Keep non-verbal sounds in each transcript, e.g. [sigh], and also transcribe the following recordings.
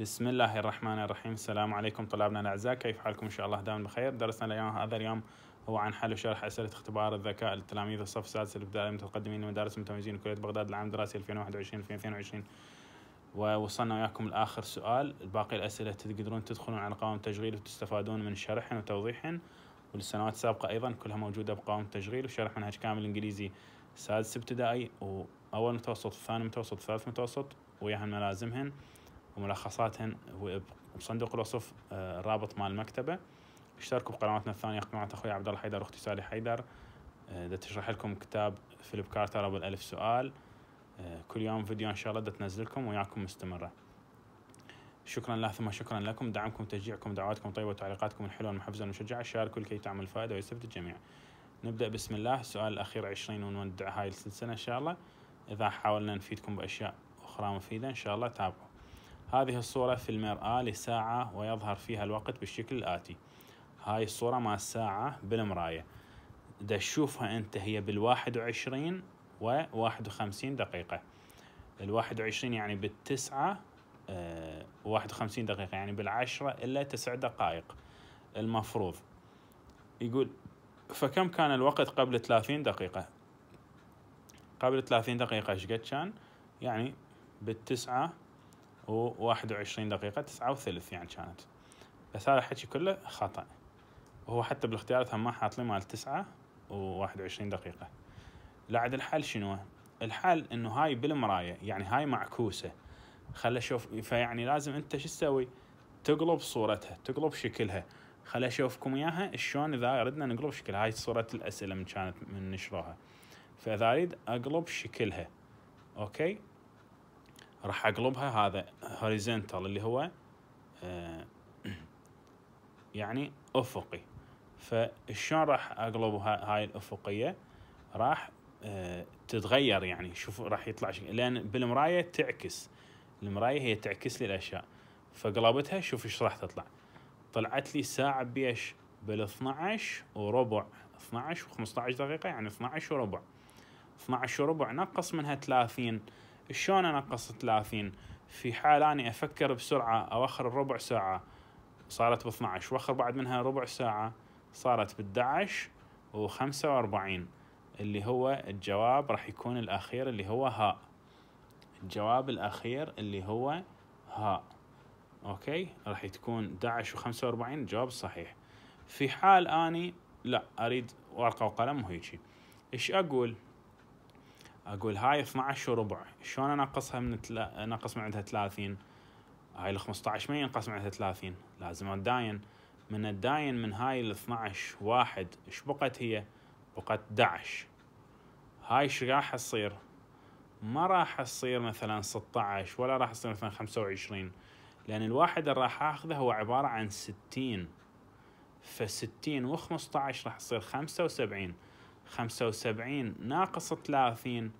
بسم الله الرحمن الرحيم السلام عليكم طلابنا الاعزاء كيف حالكم ان شاء الله دائما بخير درسنا اليوم هذا اليوم هو عن حل وشرح اسئله اختبار الذكاء للتلاميذ الصف السادس الابتدائي المتقدمين لمدارس المتميزين كليه بغداد العام الدراسي 2021 2022 ووصلنا وياكم لاخر سؤال باقي الاسئله تقدرون تدخلون على قوائم التشغيل وتستفادون من شرح وتوضيح والسنوات السابقه ايضا كلها موجوده بقوائم التشغيل وشرح منهج كامل انجليزي سادس ابتدائي واول متوسط ثاني متوسط ثالث متوسط وياهن ملازمهن وملخصاتهن بصندوق الوصف الرابط آه، مال المكتبة اشتركوا بقنواتنا الثانية قناة أخوي عبد الله حيدر وأختي سالي حيدر دا آه، تشرح لكم كتاب فيليب كارتر أبو الألف سؤال آه، كل يوم فيديو إن شاء الله تنزل تنزلكم وياكم مستمرة شكرا لله ثم شكرا لكم دعمكم تشجيعكم دعواتكم طيبه وتعليقاتكم الحلوة المحفزة المشجعة شاركوا لكي تعمل فائدة ويستفيد الجميع نبدأ بسم الله السؤال الأخير 20 ونودع هاي السلسلة إن شاء الله إذا حاولنا نفيدكم بأشياء أخرى مفيدة إن شاء الله تابعوا هذه الصورة في المرآة لساعة ويظهر فيها الوقت بالشكل الآتي هاي الصورة مع الساعة بالمراية دا تشوفها انت هي بالواحد وعشرين وواحد وخمسين دقيقة الواحد وعشرين يعني بالتسعة أه واحد وخمسين دقيقة يعني بالعشرة إلا تسع دقائق المفروض يقول فكم كان الوقت قبل ثلاثين دقيقة قبل ثلاثين دقيقة ايش قد كان يعني بالتسعة و21 دقيقة تسعة وثلث يعني كانت بس هذا الحكي كله خطأ وهو حتى بالاختيارات هم ما حاط لي مال تسعة و21 دقيقة لا عاد الحل شنو الحل انه هاي بالمراية يعني هاي معكوسة خل اشوف فيعني لازم انت شو تسوي تقلب صورتها تقلب شكلها خل اشوفكم اياها شلون اذا ردنا نقلب شكلها هاي صورة الاسئلة من كانت من نشروها فاذا اريد اقلب شكلها اوكي راح اقلبها هذا هوريزنتال اللي هو آه، [clears throat] يعني افقي فشلون راح اقلب هاي الافقيه راح آه، تتغير يعني شوف راح يطلع شيء لان بالمرايه تعكس المرايه هي تعكس لي الاشياء فقلبتها شوف ايش راح تطلع طلعت لي ساعه بيش بال 12 وربع 12 و15 دقيقه يعني 12 وربع 12 وربع نقص منها 30 شلون انقص 30 في حال اني افكر بسرعه اوخر ربع ساعه صارت ب 12 واخر بعد منها ربع ساعه صارت ب 11 و45 اللي هو الجواب راح يكون الاخير اللي هو ها الجواب الاخير اللي هو ها اوكي راح تكون 11 و45 الجواب الصحيح في حال اني لا اريد ورقه وقلم وهيجي ايش اقول اقول هاي 12 وربع شلون اناقصها من تلا... ناقص من عندها 30 هاي ال 15 ما ينقص من عندها 30 لازم اتداين من الداين من هاي ال 12 واحد ايش بقت هي بقت 11 هاي ايش راح تصير ما راح تصير مثلا 16 ولا راح تصير مثلا 25 لان الواحد اللي راح اخذه هو عباره عن 60 ف 60 و 15 راح تصير 75 خمسة وسبعين ناقص ثلاثين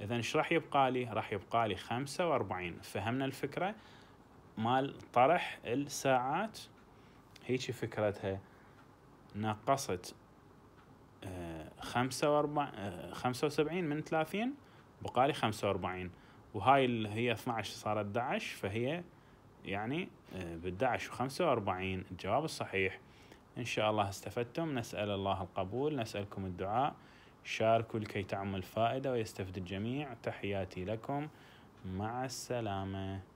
إذا إيش راح يبقى لي؟ راح يبقى لي خمسة وأربعين فهمنا الفكرة مال طرح الساعات هيك فكرتها نقصت آه، خمسة وأربعين آه، خمسة وسبعين من ثلاثين بقالي خمسة وأربعين وهاي اللي هي اثناعش صارت دعش فهي يعني آه، بالدعش وخمسة واربعين الجواب الصحيح إن شاء الله استفدتم نسأل الله القبول نسألكم الدعاء شاركوا لكي تعم الفائدة ويستفد الجميع تحياتي لكم مع السلامة